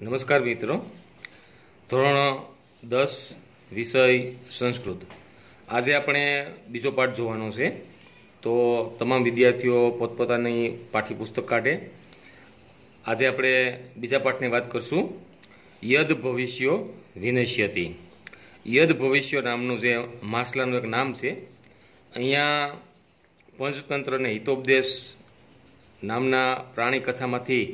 નમસ્કાર મિત્રો ધોરણ દસ વિષય સંસ્કૃત આજે આપણે બીજો પાઠ જોવાનો છે તો તમામ વિદ્યાર્થીઓ પોતપોતાની પાઠ્યપુસ્તક કાઢે આજે આપણે બીજા પાઠની વાત કરશું યદ ભવિષ્યો વિનશ્યતી યદ ભવિષ્ય નામનું જે માસલાનું એક નામ છે અહીંયા પંચતંત્રને હિતોપદેશ નામના પ્રાણી કથામાંથી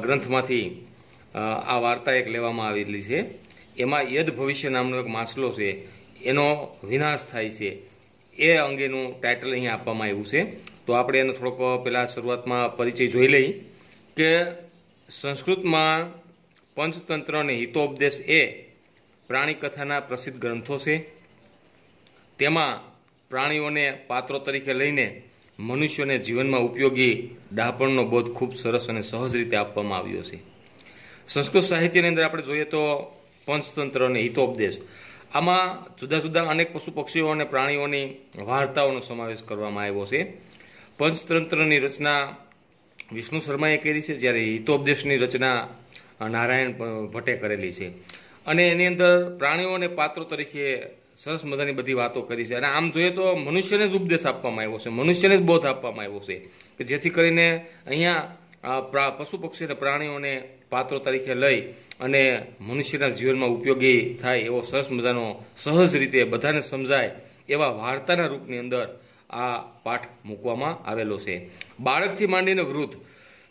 ગ્રંથમાંથી આ વાર્તા એક લેવામાં આવેલી છે એમાં યદ ભવિષ્ય નામનો એક માસલો છે એનો વિનાશ થાય છે એ અંગેનું ટાઇટલ અહીં આપવામાં આવ્યું છે તો આપણે એનો થોડોક પહેલાં શરૂઆતમાં પરિચય જોઈ લઈ કે સંસ્કૃતમાં પંચતંત્ર અને હિતોપદેશ એ પ્રાણી કથાના પ્રસિદ્ધ ગ્રંથો છે તેમાં પ્રાણીઓને પાત્રો તરીકે લઈને મનુષ્યને જીવનમાં ઉપયોગી ડાપણનો બોધ ખૂબ સરસ અને સહજ રીતે આપવામાં આવ્યો છે સંસ્કૃત સાહિત્યની અંદર આપણે જોઈએ તો પંચતંત્ર અને હિતોપદેશ આમાં જુદા જુદા અનેક પશુ પક્ષીઓ અને પ્રાણીઓની વાર્તાઓનો સમાવેશ કરવામાં આવ્યો છે પંચતંત્રની રચના વિષ્ણુ શર્માએ કરી છે જ્યારે હિતોપદેશની રચના નારાયણ ભટ્ટે કરેલી છે અને એની અંદર પ્રાણીઓને પાત્રો તરીકે સરસ મજાની બધી વાતો કરી છે અને આમ જોઈએ તો મનુષ્યને જ ઉપદેશ આપવામાં આવ્યો છે મનુષ્યને જ બોધ આપવામાં આવ્યો છે કે જેથી કરીને અહીંયા પશુ પક્ષી અને પ્રાણીઓને પાત્રો તરીકે લઈ અને મનુષ્યના જીવનમાં ઉપયોગી થાય એવો સરસ મજાનો સહજ રીતે બધાને સમજાય એવા વાર્તાના રૂપની અંદર આ પાઠ મૂકવામાં આવેલો છે બાળકથી માંડીને વૃદ્ધ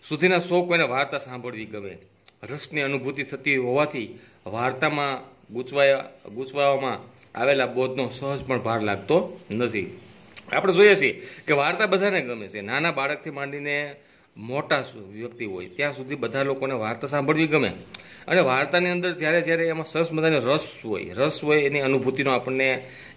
સુધીના સો કોઈને વાર્તા સાંભળવી ગમે રસની અનુભૂતિ થતી હોવાથી વાર્તામાં ગૂંચવાયા ગૂંચવામાં આવેલા બોધનો સહજ પણ ભાર લાગતો નથી આપણે જોઈએ છીએ કે વાર્તા બધાને ગમે છે નાના બાળકથી માંડીને મોટા વ્યક્તિ હોય ત્યાં સુધી બધા લોકોને વાર્તા સાંભળવી ગમે અને વાર્તાની અંદર જ્યારે જ્યારે એમાં સરસ મજાને રસ હોય રસ હોય એની અનુભૂતિનો આપણને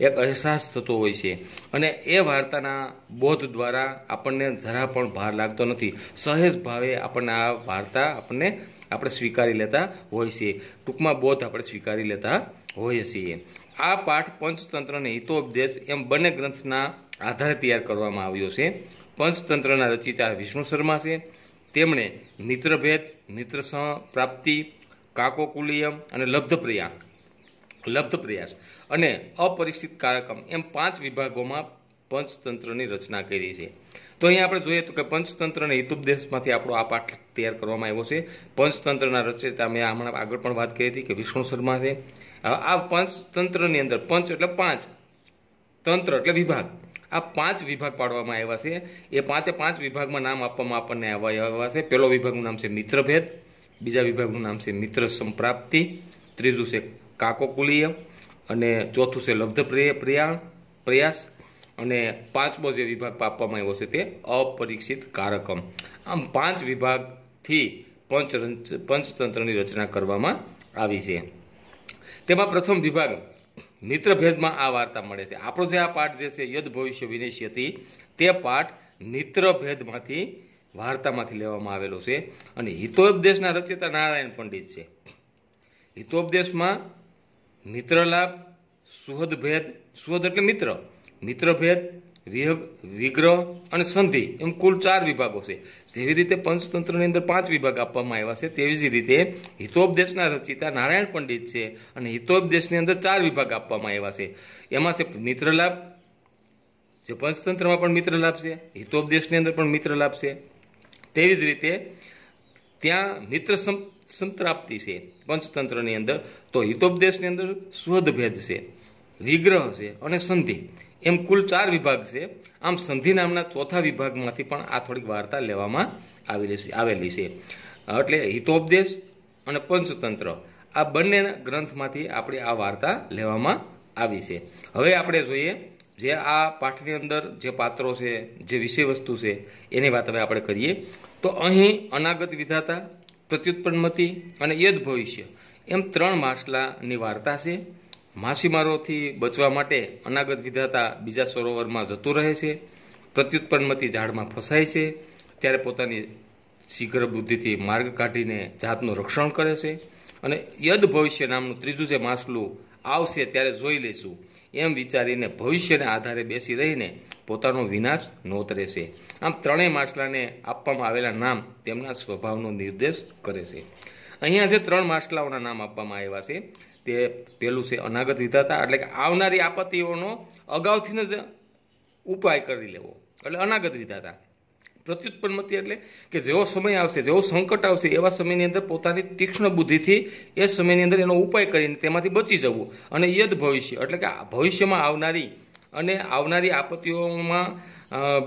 એક અહેસાસ થતો હોય છે અને એ વાર્તાના બોધ દ્વારા આપણને જરા પણ ભાર લાગતો નથી સહેજ ભાવે આપણને આ વાર્તા આપણને આપણે સ્વીકારી લેતા હોય છીએ ટૂંકમાં બોધ આપણે સ્વીકારી લેતા હોઈએ છીએ આ પાઠ પંચતંત્રને હિતોપદેશ એમ બંને ગ્રંથના આધારે તૈયાર કરવામાં આવ્યો છે પંચતંત્રના રચિતા વિષ્ણુ શર્મા છે તેમણે મિત્રભેદ મિત્ર પ્રાપ્તિ કાકોકુલિયમ અને લબ્ધપ્રિયા લબ્ધપ્રયાસ અને અપરિક્ષિત કારકમ એમ પાંચ વિભાગોમાં પંચતંત્રની રચના કરી છે તો અહીંયા આપણે જોઈએ તો કે પંચતંત્ર અને હિતુપદેશમાંથી આપણો આ પાઠ તૈયાર કરવામાં આવ્યો છે પંચતંત્રના રચયતા મેં હમણાં આગળ પણ વાત કરી હતી કે વિષ્ણુ શર્મા છે આ પંચતંત્રની અંદર પંચ એટલે પાંચ તંત્ર એટલે વિભાગ આ પાંચ વિભાગ પાડવામાં આવ્યા છે એ પાંચે પાંચ વિભાગમાં નામ આપવામાં આપણને આવ્યા આવ્યા છે પહેલો વિભાગનું નામ છે મિત્રભેદ બીજા વિભાગનું નામ છે મિત્ર સંપ્રાપ્તિ ત્રીજું છે કાકોકુલીય અને ચોથું છે લબ્ધ પ્રયાણ પ્રયાસ અને પાંચમો જે વિભાગ આપવામાં આવ્યો છે તે અપરીક્ષિત કારકમ આમ પાંચ વિભાગથી પંચ પંચતંત્રની રચના કરવામાં આવી છે તેમાં પ્રથમ વિભાગ મિત્રભેદમાં આ વાર્તા મળે છે આપણો જે આ પાઠ જે છે યદ ભવિષ્ય હતી તે પાઠ મિત્રભેદમાંથી વાર્તામાંથી લેવામાં આવેલો છે અને હિતોપદેશના રચયિતા નારાયણ પંડિત છે હિતોપદેશમાં મિત્રલાભ સુહદ ભેદ સુહદ એટલે મિત્ર મિત્રભેદ વિહગ વિગ્રહ અને સંધિ એમ કુલ ચાર વિભાગો છે જેવી રીતે પંચતંત્રની અંદર પાંચ વિભાગ આપવામાં આવ્યા છે તેવી જ રીતે હિતોપદેશના રચિતા નારાયણ પંડિત છે અને હિતોપદેશની અંદર ચાર વિભાગ આપવામાં આવ્યા છે એમાં છે મિત્રલાભ જે પંચતંત્રમાં પણ મિત્રલાભ છે હિતોપદેશની અંદર પણ મિત્રલાભ છે તેવી જ રીતે ત્યાં મિત્ર સંપ્રાપ્તિ છે પંચતંત્રની અંદર તો હિતોપદેશની અંદર સ્વદભેદ છે વિગ્રહ છે અને સંધિ એમ કુલ ચાર વિભાગ છે આમ સંધિ નામના ચોથા વિભાગમાંથી પણ આ થોડીક વાર્તા લેવામાં આવેલી છે આવેલી છે એટલે હિતોપદેશ અને પંચતંત્ર આ બંને ગ્રંથમાંથી આપણે આ વાર્તા લેવામાં આવી છે હવે આપણે જોઈએ જે આ પાઠની અંદર જે પાત્રો છે જે વિષય વસ્તુ છે એની વાત હવે આપણે કરીએ તો અહીં અનાગત વિધાતા પ્રત્યુત્પન્નમતિ અને યદ ભવિષ્ય એમ ત્રણ માસલાની વાર્તા છે માછીમારોથી બચવા માટે અનાગત વિધાતા બીજા સરોવરમાં જતું રહે છે પ્રત્યુત્પન્નમતિ ઝાડમાં ફસાય છે ત્યારે પોતાની શીઘ્ર બુદ્ધિથી માર્ગ કાઢીને જાતનું રક્ષણ કરે છે અને યદ ભવિષ્ય નામનું ત્રીજું જે માસલું આવશે ત્યારે જોઈ લઈશું એમ વિચારીને ભવિષ્યને આધારે બેસી રહીને પોતાનો વિનાશ નોતરે છે આમ ત્રણેય માછલાને આપવામાં આવેલા નામ તેમના સ્વભાવનો નિર્દેશ કરે છે અહીંયા જે ત્રણ માછલાઓના નામ આપવામાં આવ્યા છે તે પહેલું છે અનાગત વિધાતા એટલે કે આવનારી આપત્તિઓનો અગાઉથી જ ઉપાય કરી લેવો એટલે અનાગત વિધાતા પ્રત્યુત્પન્નમતી એટલે કે જેવો સમય આવશે જેવો સંકટ આવશે એવા સમયની અંદર પોતાની તીક્ષ્ણ બુદ્ધિથી એ સમયની અંદર એનો ઉપાય કરીને તેમાંથી બચી જવું અને યદ ભવિષ્ય એટલે કે ભવિષ્યમાં આવનારી અને આવનારી આપત્તિઓમાં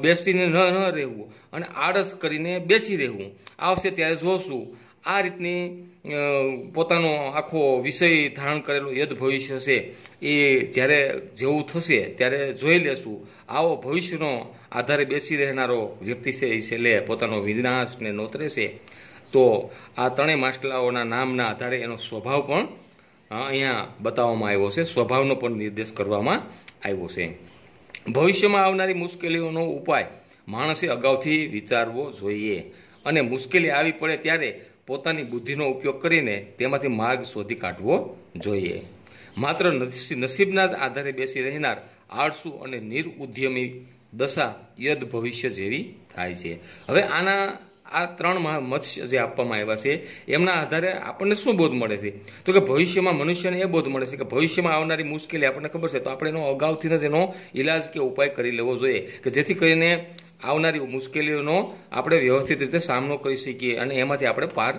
બેસીને ન ન રહેવું અને આળસ કરીને બેસી રહેવું આવશે ત્યારે જોશું આ રીતની પોતાનો આખો વિષય ધારણ કરેલો યદ ભવિષ્ય છે એ જ્યારે જેવું થશે ત્યારે જોઈ લેશું આવો ભવિષ્યનો આધારે બેસી રહેનારો વ્યક્તિ છે એ છેલ્લે પોતાનો વિનાશને નોતરે છે તો આ ત્રણેય માસ્ટલાઓના નામના આધારે એનો સ્વભાવ પણ અહીંયા બતાવવામાં આવ્યો છે સ્વભાવનો પણ નિર્દેશ કરવામાં આવ્યો છે ભવિષ્યમાં આવનારી મુશ્કેલીઓનો ઉપાય માણસે અગાઉથી વિચારવો જોઈએ અને મુશ્કેલી આવી પડે ત્યારે પોતાની બુદ્ધિનો ઉપયોગ કરીને તેમાંથી માર્ગ શોધી કાઢવો જોઈએ માત્ર નસીબના જ આધારે બેસી રહેનાર આળસુ અને નિરઉદ્યમી દશા યદ ભવિષ્ય જેવી થાય છે હવે આના આ ત્રણ મત્સ્ય જે આપવામાં આવ્યા છે એમના આધારે આપણને શું બોધ મળે છે તો કે ભવિષ્યમાં મનુષ્યને એ બોધ મળે છે કે ભવિષ્યમાં આવનારી મુશ્કેલી આપણને ખબર છે તો આપણે એનો અગાઉથી જ એનો ઇલાજ કે ઉપાય કરી લેવો જોઈએ કે જેથી કરીને આવનારી મુશ્કેલીઓનો આપણે વ્યવસ્થિત રીતે સામનો કરી શકીએ અને એમાંથી આપણે પાર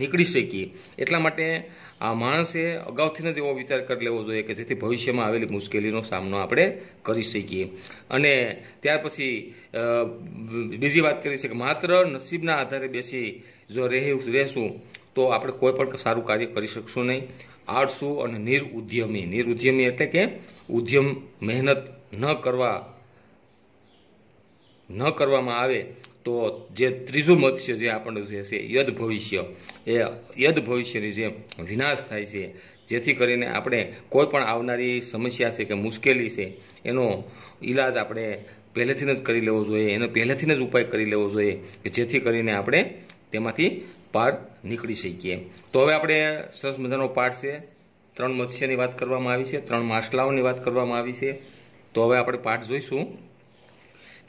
નીકળી શકીએ એટલા માટે આ માણસે અગાઉથી જ એવો વિચાર કરી લેવો જોઈએ કે જેથી ભવિષ્યમાં આવેલી મુશ્કેલીનો સામનો આપણે કરી શકીએ અને ત્યાર પછી બીજી વાત કરી છે કે માત્ર નસીબના આધારે બેસી જો રહેવું રહેશું તો આપણે કોઈ પણ સારું કાર્ય કરી શકશું નહીં આળસુ અને નિરઉદ્યમી નિરઉદ્યમી એટલે કે ઉદ્યમ મહેનત ન કરવા ન કરવામાં આવે તો જે ત્રીજું મત્સ્ય જે આપણને જે છે યદ ભવિષ્ય એ યદ ભવિષ્યની જે વિનાશ થાય છે જેથી કરીને આપણે કોઈ પણ આવનારી સમસ્યા છે કે મુશ્કેલી છે એનો ઈલાજ આપણે પહેલેથી જ કરી લેવો જોઈએ એનો પહેલેથી જ ઉપાય કરી લેવો જોઈએ કે જેથી કરીને આપણે તેમાંથી પાર નીકળી શકીએ તો હવે આપણે સરસ મજાનો પાઠ છે ત્રણ મત્સ્યની વાત કરવામાં આવી છે ત્રણ માછલાઓની વાત કરવામાં આવી છે તો હવે આપણે પાઠ જોઈશું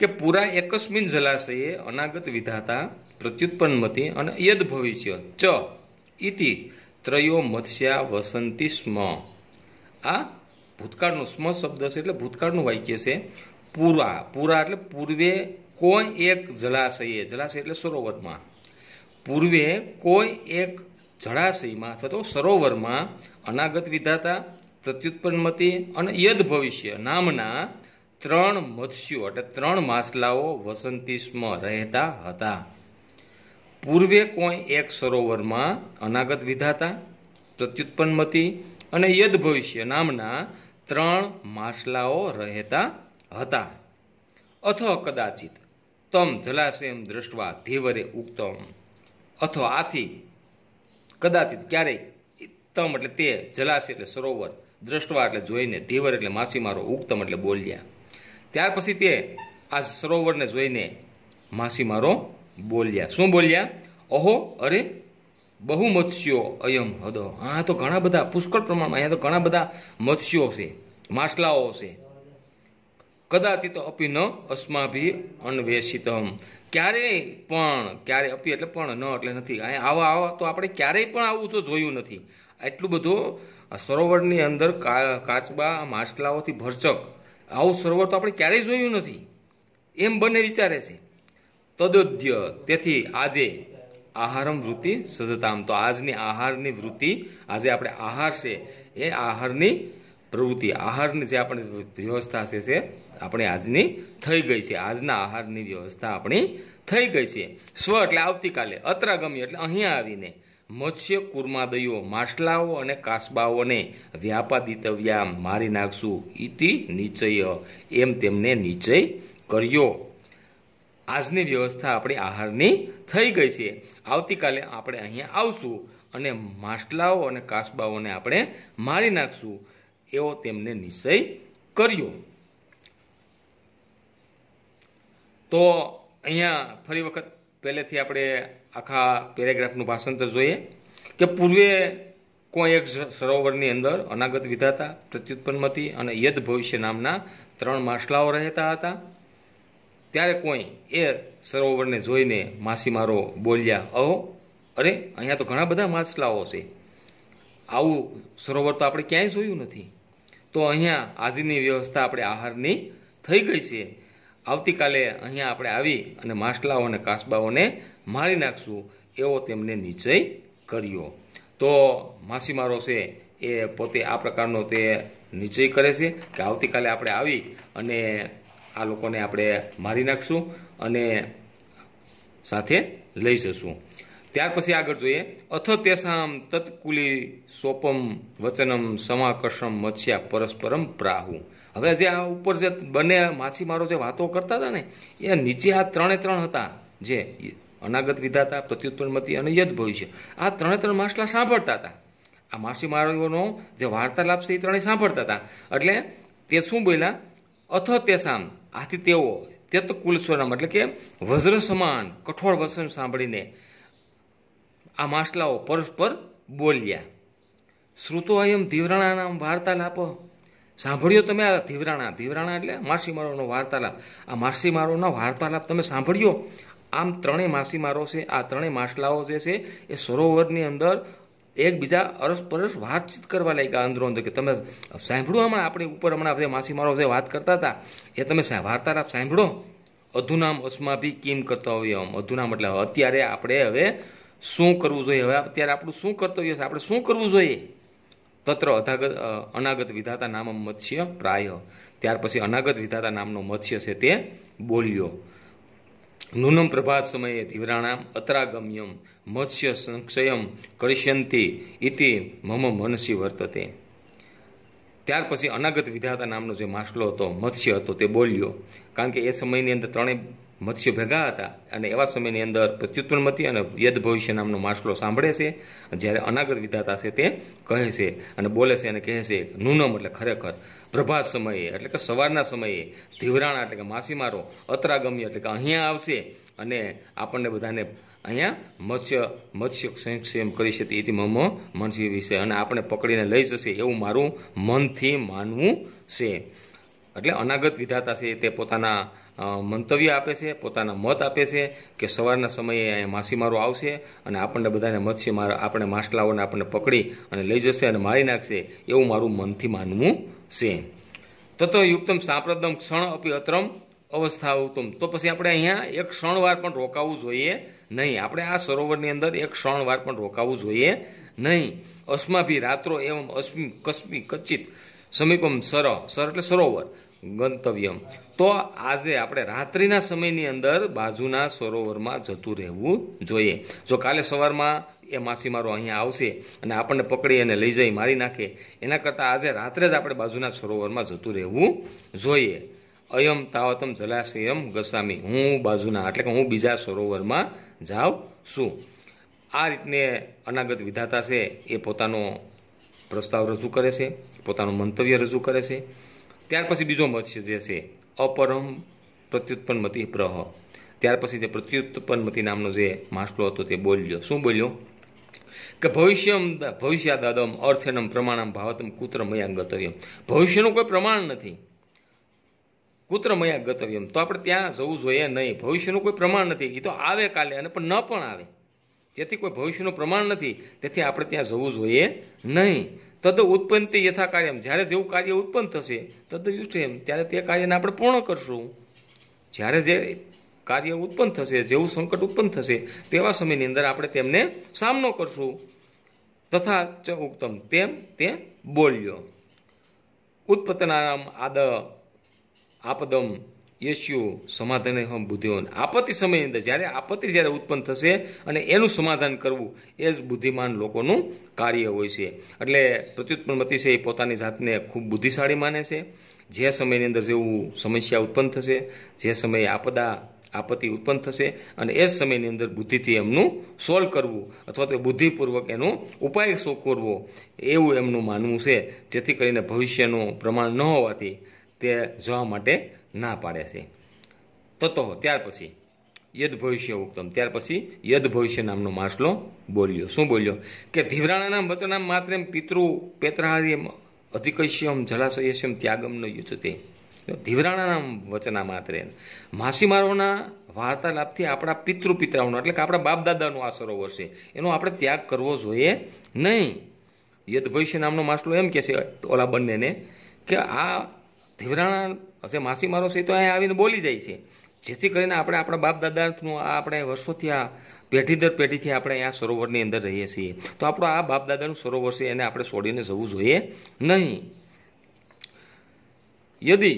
કે પૂરા એકસ્મિન જલાશયે અનાગત વિધાતા પ્રત્યુત્પન્નમતી અને યદ ભવિષ્ય ચ ઇતિ ત્રયો મત્સ્યા વસંતી સ્મ આ ભૂતકાળનું સ્મ શબ્દ છે એટલે ભૂતકાળનું વાક્ય છે પૂરા પૂરા એટલે પૂર્વે કોઈ એક જલાશયે જલાશય એટલે સરોવરમાં પૂર્વે કોઈ એક જળાશયમાં અથવા તો સરોવરમાં અનાગત વિધાતા પ્રત્યુત્પન્નમતી અને યદ ભવિષ્ય નામના ત્રણ મત્સ્યો એટલે ત્રણ માછલાઓ વસંતીસમાં રહેતા હતા પૂર્વે કોઈ એક સરોવરમાં અનાગત વિધાતા પ્રત્યુત્પન્નમતી અને યદ ભવિષ્ય નામના ત્રણ માછલાઓ રહેતા હતા અથ કદાચિત તમ જલાશયમ દ્રષ્ટવા ધીવરે ઉક્તમ અથો આથી કદાચિત ક્યારેક તમ એટલે તે જલાશય એટલે સરોવર દ્રષ્ટવા એટલે જોઈને ધીવર એટલે માસીમારો ઉક્તમ એટલે બોલ્યા ત્યાર પછી તે આ સરોવરને જોઈને માછીમારો બોલ્યા શું બોલ્યા અહો અરે બહુ મત્સ્યો અયમ હદો હા તો ઘણા બધા પુષ્કળ પ્રમાણમાં અહીંયા તો ઘણા બધા મત્સ્યો છે માછલાઓ છે કદાચિત અપી ન અસ્માભી અન્વેષિતમ ક્યારેય પણ ક્યારેય અપી એટલે પણ ન એટલે નથી આવા આવા તો આપણે ક્યારેય પણ આવું તો જોયું નથી એટલું બધું સરોવરની અંદર કાચબા માછલાઓથી ભરચક આવું સરોવર તો આપણે ક્યારેય જોયું નથી એમ બંને વિચારે છે તદોદ્ય તેથી આજે આહારમ વૃત્તિ સજતામ તો આજની આહારની વૃત્તિ આજે આપણે આહાર છે એ આહારની પ્રવૃત્તિ આહારની જે આપણે વ્યવસ્થા છે છે આપણે આજની થઈ ગઈ છે આજના આહારની વ્યવસ્થા આપણી થઈ ગઈ છે સ્વ એટલે આવતીકાલે અત્રાગમ્ય એટલે અહીંયા આવીને મત્સ્ય કુર્માદયો માછલાઓ અને કાસબાઓને વ્યાપાદિતવ્યા મારી નાખશું ઇતિ નિશ્ચય એમ તેમને નિશ્ચય કર્યો આજની વ્યવસ્થા આપણી આહારની થઈ ગઈ છે આવતીકાલે આપણે અહીંયા આવશું અને માછલાઓ અને કાસબાઓને આપણે મારી નાખશું એવો તેમને નિશ્ચય કર્યો તો અહીંયા ફરી વખત પહેલેથી આપણે આખા પેરેગ્રાફનું ભાષાંતર જોઈએ કે પૂર્વે કોઈ એક સરોવરની અંદર અનાગત વિધાતા હતી અને યદ ભવિષ્ય નામના ત્રણ માછલાઓ રહેતા હતા ત્યારે કોઈ એ સરોવરને જોઈને માછીમારો બોલ્યા અહો અરે અહીંયા તો ઘણા બધા માછલાઓ છે આવું સરોવર તો આપણે ક્યાંય જોયું નથી તો અહીંયા આજની વ્યવસ્થા આપણે આહારની થઈ ગઈ છે આવતીકાલે અહીંયા આપણે આવી અને માસલાઓ અને કાસબાઓને મારી નાખશું એવો તેમને નિશ્ચય કર્યો તો માછીમારો છે એ પોતે આ પ્રકારનો તે નિશ્ચય કરે છે કે આવતીકાલે આપણે આવી અને આ લોકોને આપણે મારી નાખશું અને સાથે લઈ જશું ત્યાર પછી આગળ જોઈએ અથ તેસામ તત્કુલી સોપમ વચનમ સમાકર્ષમ મત્સ્યા પરસ્પરમ પ્રાહુ હવે જે આ ઉપર જે બંને માછીમારો જે વાતો કરતા હતા ને એ નીચે આ ત્રણે ત્રણ હતા જે અનાગત વિધાતા પ્રત્યુત્પન્નમતી અને યદ ભવિષ્ય આ ત્રણે ત્રણ માછલા સાંભળતા હતા આ માછીમારોનો જે વાર્તાલાપ છે એ ત્રણેય સાંભળતા હતા એટલે તે શું બોલ્યા અથ તેસામ આથી તેઓ તે કુલ સ્વરમ એટલે કે વજ્ર સમાન કઠોળ વસન સાંભળીને આ માસલાઓ પરસ્પર બોલ્યા શ્રુતો અયમ ધીવરાણાના વાર્તાલાપ સાંભળ્યો તમે આ ધીવરાણા ધીવરાણા એટલે માછીમારોનો વાર્તાલાપ આ માછીમારોનો વાર્તાલાપ તમે સાંભળ્યો આમ ત્રણેય માછીમારો છે આ ત્રણેય માછલાઓ જે છે એ સરોવરની અંદર એકબીજા અરસપરસ વાતચીત કરવા લાગ્યા અંદરો અંદર કે તમે સાંભળો હમણાં આપણે ઉપર હમણાં આપણે માછીમારો જે વાત કરતા હતા એ તમે વાર્તાલાપ સાંભળો અધુનામ અસ્માભી કેમ કરતા હોય એમ અધુનામ એટલે અત્યારે આપણે હવે શું કરવું જોઈએ હવે અત્યારે આપણું શું કર્તવ્ય છે આપણે શું કરવું જોઈએ તત્ર અધાગત અનાગત વિધાતા નામ મત્સ્ય પ્રાય ત્યાર પછી અનાગત વિધાતા નામનો મત્સ્ય છે તે બોલ્યો નૂનમ પ્રભાત સમયે ધીવરાણામ અત્રાગમ્યમ મત્સ્ય સંક્ષયમ કરિષ્યંતી ઇતિ મમ મનસી વર્તતે ત્યાર પછી અનાગત વિધાતા નામનો જે માસલો હતો મત્સ્ય હતો તે બોલ્યો કારણ કે એ સમયની અંદર ત્રણેય મત્સ્યો ભેગા હતા અને એવા સમયની અંદર પ્રત્યુત્પન્નમતી અને યદ ભવિષ્ય નામનો માસલો સાંભળે છે જ્યારે અનાગત વિધાતા છે તે કહે છે અને બોલે છે અને કહે છે નૂનમ એટલે ખરેખર પ્રભાત સમયે એટલે કે સવારના સમયે ધીવરાણા એટલે કે માછીમારો અત્રાગમ્ય એટલે કે અહીંયા આવશે અને આપણને બધાને અહીંયા મત્સ્ય મત્સ્ય સંક્ષેમ કરી શકે એથી મમ મનસી વિશે અને આપણે પકડીને લઈ જશે એવું મારું મનથી માનવું છે એટલે અનાગત વિધાતા છે તે પોતાના મંતવ્ય આપે છે પોતાના મત આપે છે કે સવારના સમયે અહીંયા માછીમારો આવશે અને આપણને બધાને મત્સ્યમાર આપણે માછલાઓને આપણને પકડી અને લઈ જશે અને મારી નાખશે એવું મારું મનથી માનવું છે તતો યુક્તમ સાંપ્રદમ ક્ષણ અપી અત્રમ અવસ્થા ઉત્તમ તો પછી આપણે અહીંયા એક ક્ષણવાર પણ રોકાવું જોઈએ નહીં આપણે આ સરોવરની અંદર એક ક્ષણવાર પણ રોકાવું જોઈએ નહીં અસ્માભી રાત્રો એવમ અસ્મિ કસ્મિ કચ્ચિત સમીપમ સર સર એટલે સરોવર ગંતવ્યમ તો આજે આપણે રાત્રિના સમયની અંદર બાજુના સરોવરમાં જતું રહેવું જોઈએ જો કાલે સવારમાં એ માસીમારો અહીંયા આવશે અને આપણને પકડી અને લઈ જઈ મારી નાખે એના કરતાં આજે રાત્રે જ આપણે બાજુના સરોવરમાં જતું રહેવું જોઈએ અયમ તાવતમ જલાશયમ ગસામી હું બાજુના એટલે કે હું બીજા સરોવરમાં જાઉં છું આ રીતને અનાગત વિધાતા છે એ પોતાનો પ્રસ્તાવ રજૂ કરે છે પોતાનું મંતવ્ય રજૂ કરે છે ત્યાર પછી બીજો મત જે છે અપરમ પ્રત્યુત્પન્નમતિ પ્રહ ત્યાર પછી જે પ્રત્યુત્પન્નમતિ નામનો જે માસલો હતો તે બોલ્યો શું બોલ્યો કે ભવિષ્યમ દાદમ અર્થેનમ પ્રમાણમ ભાવતમ કુત્ર મયા ગતવ્યમ ભવિષ્યનું કોઈ પ્રમાણ નથી કુત્ર મયા ગતવ્યમ તો આપણે ત્યાં જવું જોઈએ નહીં ભવિષ્યનું કોઈ પ્રમાણ નથી એ તો આવે કાલે અને પણ ન પણ આવે જેથી કોઈ ભવિષ્યનું પ્રમાણ નથી તેથી આપણે ત્યાં જવું જોઈએ નહીં તદ ઉત્પન્નથી યથા કાર્યમ જ્યારે જેવું કાર્ય ઉત્પન્ન થશે તદ એમ ત્યારે તે કાર્યને આપણે પૂર્ણ કરશું જ્યારે જે કાર્ય ઉત્પન્ન થશે જેવું સંકટ ઉત્પન્ન થશે તેવા સમયની અંદર આપણે તેમને સામનો કરશું તથા ચ ઉત્તમ તેમ તે બોલ્યો ઉત્પતનામ આદ આપદમ યશિયો સમાધાન હમ આપત્તિ સમયની અંદર જ્યારે આપત્તિ જ્યારે ઉત્પન્ન થશે અને એનું સમાધાન કરવું એ જ બુદ્ધિમાન લોકોનું કાર્ય હોય છે એટલે પ્રત્યુત્પન્નમતી છે એ પોતાની જાતને ખૂબ બુદ્ધિશાળી માને છે જે સમયની અંદર જેવું સમસ્યા ઉત્પન્ન થશે જે સમયે આપદા આપત્તિ ઉત્પન્ન થશે અને એ જ સમયની અંદર બુદ્ધિથી એમનું સોલ્વ કરવું અથવા તો બુદ્ધિપૂર્વક એનો ઉપાય શો કરવો એવું એમનું માનવું છે જેથી કરીને ભવિષ્યનું પ્રમાણ ન હોવાથી તે જવા માટે ના પાડે છે તતો ત્યાર પછી યદ ભવિષ્ય ઉક્તમ ત્યાર પછી યદ ભવિષ્ય નામનો માસલો બોલ્યો શું બોલ્યો કે ધીવરાણાના વચનામ માત્ર એમ પિતૃ પેત્રાહાર્યમ અધિકશ્યમ જલાશયશ્યમ ત્યાગમનો યુચતે ધીવરાણાના વચના માત્ર માછીમારોના વાર્તાલાપથી આપણા પિતૃ પિતરાઓનો એટલે કે આપણા બાપદાદાનો આ સરોવર છે એનો આપણે ત્યાગ કરવો જોઈએ નહીં યદ ભવિષ્ય નામનો માસલો એમ કહેશે ઓલા બંનેને કે આ ધીવરાણા હશે માસીમારો છે તો અહીંયા આવીને બોલી જાય છે જેથી કરીને આપણે આપણા બાપ દાદાનું આ આપણે વર્ષોથી આ પેઢી દર પેઢીથી આપણે અહીંયા સરોવરની અંદર રહીએ છીએ તો આપણો આ બાપ દાદાનું સરોવર છે એને આપણે છોડીને જવું જોઈએ નહીં યદિ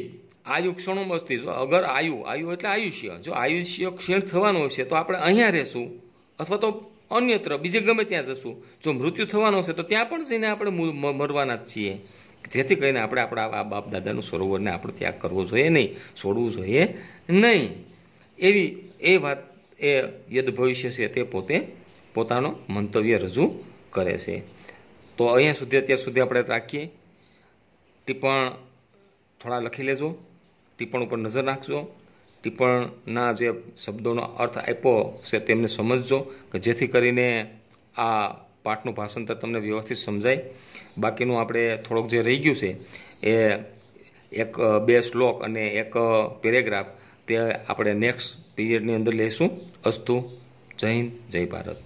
આયુ ક્ષણો મસ્તી જો અગર આયુ આયુ એટલે આયુષ્ય જો આયુષ્ય ક્ષીણ થવાનું હશે તો આપણે અહીંયા રહેશું અથવા તો અન્યત્ર બીજે ગમે ત્યાં જશું જો મૃત્યુ થવાનું છે તો ત્યાં પણ જઈને આપણે મરવાના જ છીએ જેથી કરીને આપણે આપણા આ બાપ દાદાનું સરોવરને આપણે ત્યાગ કરવો જોઈએ નહીં છોડવું જોઈએ નહીં એવી એ વાત એ યદ ભવિષ્ય છે તે પોતે પોતાનો મંતવ્ય રજૂ કરે છે તો અહીંયા સુધી અત્યાર સુધી આપણે રાખીએ ટિપ્પણ થોડા લખી લેજો ટિપ્પણ ઉપર નજર નાખજો ટિપ્પણના જે શબ્દોનો અર્થ આપ્યો છે તેમને સમજજો કે જેથી કરીને આ પાઠનું ભાષાંતર તમને વ્યવસ્થિત સમજાય બાકીનું આપણે થોડોક જે રહી ગયું છે એ એક બે શ્લોક અને એક પેરેગ્રાફ તે આપણે નેક્સ્ટ પીરિયડની અંદર લઈશું અસ્તુ જય હિન્દ જય ભારત